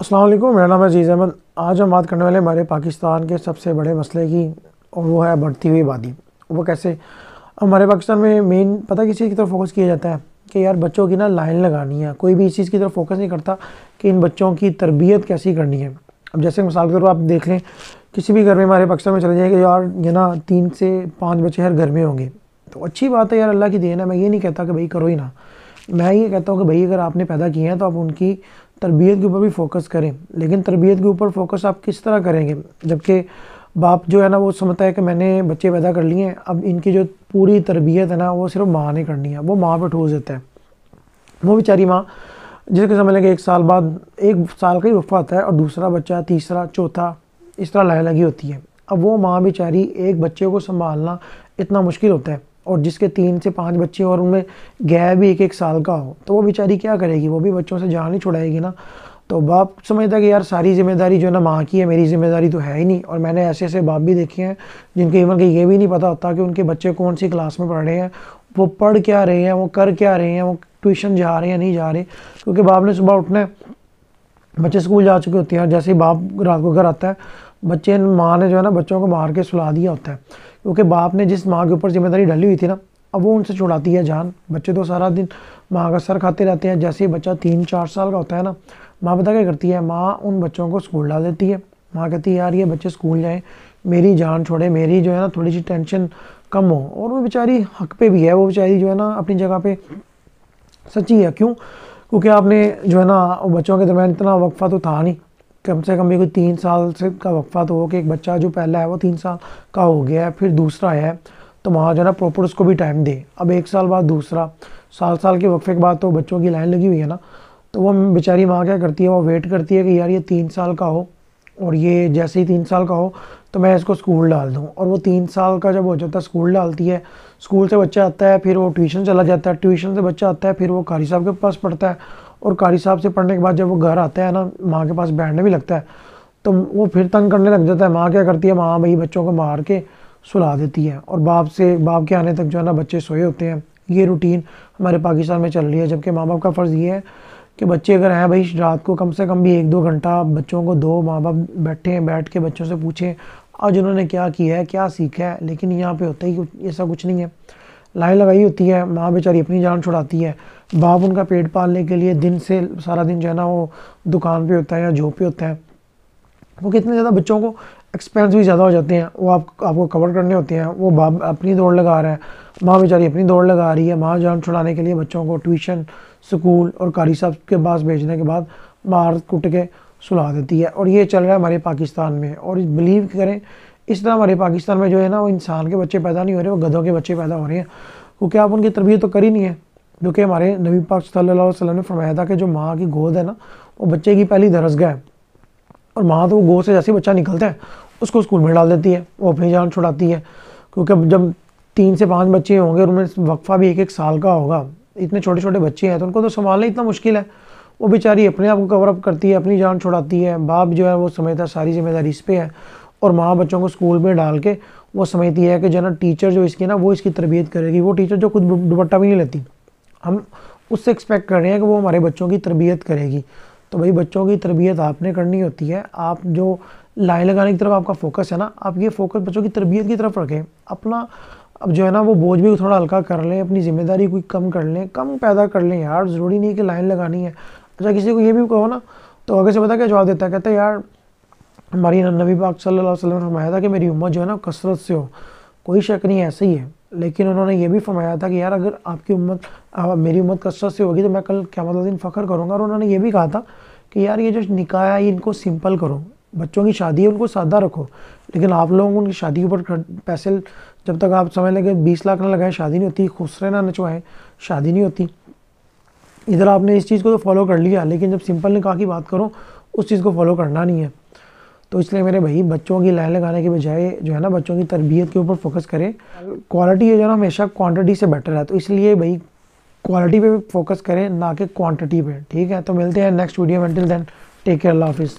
असलम मेरा नाम अजीज़ अहमद आज हम बात करने वाले हमारे पाकिस्तान के सबसे बड़े मसले की और वो है बढ़ती हुई आबादी वो कैसे हमारे पाकिस्तान में मेन पता किस चीज़ की तरफ फोकस किया जाता है कि यार बच्चों की ना लाइन लगानी है कोई भी इस चीज़ की तरफ फोकस नहीं करता कि इन बच्चों की तरबियत कैसी करनी है अब जैसे मिसाल के तौर पर आप देख लें किसी भी घर में हमारे पाकिस्तान में चले कि यार ये ना तीन से पाँच बच्चे हर घर में होंगे तो अच्छी बात है यार अल्लाह की देन है मैं ये नहीं कहता कि भाई करो ही ना मैं ये कहता हूँ कि भाई अगर आपने पैदा किए हैं तो आप उनकी तरबियत के ऊपर भी फोकस करें लेकिन तरबियत के ऊपर फोकस आप किस तरह करेंगे जबकि बाप जो है ना वो समझता है कि मैंने बच्चे पैदा कर लिए हैं अब इनकी जो पूरी तरबियत है ना वो सिर्फ माँ ने करनी है वो माँ पर ठोस देता है वो बेचारी माँ जिसके समझ लेंगे एक साल बाद एक साल का ही वफा आता है और दूसरा बच्चा तीसरा चौथा इस तरह लहर लगी होती है अब वो माँ बेचारी एक बच्चे को संभालना इतना मुश्किल होता है और जिसके तीन से पांच बच्चे और उनमें गैप भी एक एक साल का हो तो वो बेचारी क्या करेगी वो भी बच्चों से जान ही छुड़ाएगी ना तो बाप समझता कि यार सारी जिम्मेदारी जो है ना माँ की है मेरी जिम्मेदारी तो है ही नहीं और मैंने ऐसे ऐसे बाप भी देखे हैं जिनके इवन के ये भी नहीं पता होता कि उनके बच्चे कौन सी क्लास में पढ़ रहे हैं वो पढ़ क्या रहे हैं वो कर क्या रहे हैं वो ट्यूशन जा रहे हैं नहीं जा रहे क्योंकि बाप ने सुबह उठना है बच्चे स्कूल जा चुके होते हैं जैसे ही बाप रात को घर आता है बच्चे माँ ने जो है ना बच्चों को मार के सुला दिया होता है क्योंकि बाप ने जिस माँ के ऊपर जिम्मेदारी डाली हुई थी ना अब वो उनसे छुड़ाती है जान बच्चे तो सारा दिन माँ का सर खाते रहते हैं जैसे ही बच्चा तीन चार साल का होता है ना माँ पता क्या करती है माँ उन बच्चों को स्कूल डाल देती है माँ कहती है यार ये बच्चे स्कूल जाएँ मेरी जान छोड़े मेरी जो है ना थोड़ी सी टेंशन कम हो और वो बेचारी हक पे भी है वो बेचारी जो है ना अपनी जगह पे सच्ची है क्यों क्योंकि आपने जो है ना बच्चों के दरमियान इतना वक्फा तो था नहीं कम से कम भी तीन साल से का वक्फा तो हो कि एक बच्चा जो पहला है वो तीन साल का हो गया है फिर दूसरा है तो वहाँ जो है ना प्रॉपर उसको भी टाइम दे अब एक साल बाद दूसरा साल साल के वक्फे के बाद तो बच्चों की लाइन लगी हुई है ना तो वो बेचारी माँ क्या करती है वो वेट करती है कि यार ये तीन साल का हो और ये जैसे ही तीन साल का हो तो मैं इसको स्कूल डाल दूँ और वो तीन साल का जब हो जाता है स्कूल डालती है स्कूल से बच्चा आता है फिर वो ट्यूशन चला जाता है ट्यूशन से बच्चा आता है फिर वो कारी साहब के पास पढ़ता है और कारी साहब से पढ़ने के बाद जब वो घर आता है ना माँ के पास बैठने भी लगता है तो वो फिर तंग करने लग जाता है माँ क्या करती है माँ भाई बच्चों को मार के सुला देती है और बाप से बाप के आने तक जो है ना बच्चे सोए होते हैं ये रूटीन हमारे पाकिस्तान में चल रही है जबकि माँ बाप का फ़र्ज़ ये है कि बच्चे अगर हैं भाई रात को कम से कम भी एक दो घंटा बच्चों को दो माँ बाप बैठे बैठ के बच्चों से पूछें आज उन्होंने क्या किया है क्या सीखा है लेकिन यहाँ पे होता ही ऐसा कुछ नहीं है लाई लगाई होती है माँ बेचारी अपनी जान छुड़ाती है बाप उनका पेट पालने के लिए दिन से सारा दिन जो है ना वो दुकान पे होता है या जॉब पे होता है वो कितने ज़्यादा बच्चों को एक्सपेंस भी ज़्यादा हो जाते हैं वो आप आपको कवर करने होते हैं वो बाप अपनी दौड़ लगा रहा है माँ बेचारी अपनी दौड़ लगा रही है माँ जान छुड़ाने के लिए बच्चों को ट्यूशन स्कूल और कारी साहब के पास भेजने के बाद मार कुट के सुला देती है और ये चल रहा है हमारे पाकिस्तान में और बिलीव करें इस तरह हमारे पाकिस्तान में जो है ना वो इंसान के बच्चे पैदा नहीं हो रहे वो गधों के बच्चे पैदा हो रहे हैं क्योंकि आप उनकी तरबियत तो करी नहीं है जो कि हमारे नबी पाक सल्लल्लाहु अलैहि वसल्लम ने फरमाया था कि जो माँ की गोद है ना वो बच्चे की पहली दरसगा है और माँ तो वो गोद से जैसे बच्चा निकलता है उसको स्कूल में डाल देती है वो अपनी जान छुड़ाती है क्योंकि जब तीन से पाँच बच्चे होंगे और उनमें वक्फा भी एक एक साल का होगा इतने छोटे छोटे बच्चे हैं तो उनको तो संभालना इतना मुश्किल है वो बेचारी अपने आप को कवर अप करती है अपनी जान छुड़ाती है बाप जो है वो समझता सारी जिम्मेदारी इस पर है और माँ बच्चों को स्कूल में डाल के वो समझती है कि जो ना टीचर जो इसकी ना वो इसकी तरबियत करेगी वो टीचर जो खुद दुपट्टा भी नहीं लेती हम उससे एक्सपेक्ट कर रहे हैं कि वो हमारे बच्चों की तरबियत करेगी तो भाई बच्चों की तरबियत आपने करनी होती है आप जो लाइन लगाने की तरफ आपका फोकस है ना आप ये फोकस बच्चों की तरबियत की तरफ रखें अपना अब जो है ना वो बोझ भी थोड़ा हल्का कर लें अपनी जिम्मेदारी कोई कम कर लें कम पैदा कर लें यार ज़रूरी नहीं कि लाइन लगानी है अच्छा किसी को ये भी कहो ना तो आगे से पता क्या जवाब देता है कहता है यार हमारी नबी पाक सल्लल्लाहु अलैहि वसल्लम ने फरमाया था कि मेरी उम्मत जो है ना कसरत से हो कोई शक नहीं ऐसे ही है लेकिन उन्होंने ये भी फरमाया था कि यार अगर आपकी उम्मत मेरी उम्मत कसरत से होगी तो मैं कल क्या मतलब दिन फ़ख्र करूँगा और उन्होंने ये भी कहा था कि यार ये जो निकाह है इनको सिंपल करो बच्चों की शादी है उनको सादा रखो लेकिन आप लोगों को उनकी शादी के ऊपर पैसे जब तक आप समझ लेंगे बीस लाख ना लगाएं शादी नहीं होती खुसरे ना नचवाएं शादी नहीं होती इधर आपने इस चीज़ को तो फॉलो कर लिया लेकिन जब सिंपल निकाह की बात करो उस चीज़ को फॉलो करना नहीं है तो इसलिए मेरे भाई बच्चों की लाइन लगाने के बजाय जो है ना बच्चों की तरबियत के ऊपर फोकस करें क्वालिटी जो है ना हमेशा क्वांटिटी से बेटर है तो इसलिए भाई क्वालिटी पे भी फोकस करें ना कि क्वांटिटी पे ठीक है तो मिलते हैं नेक्स्ट वीडियो में टिल देन टेक केयर अल्लाह हाफिज़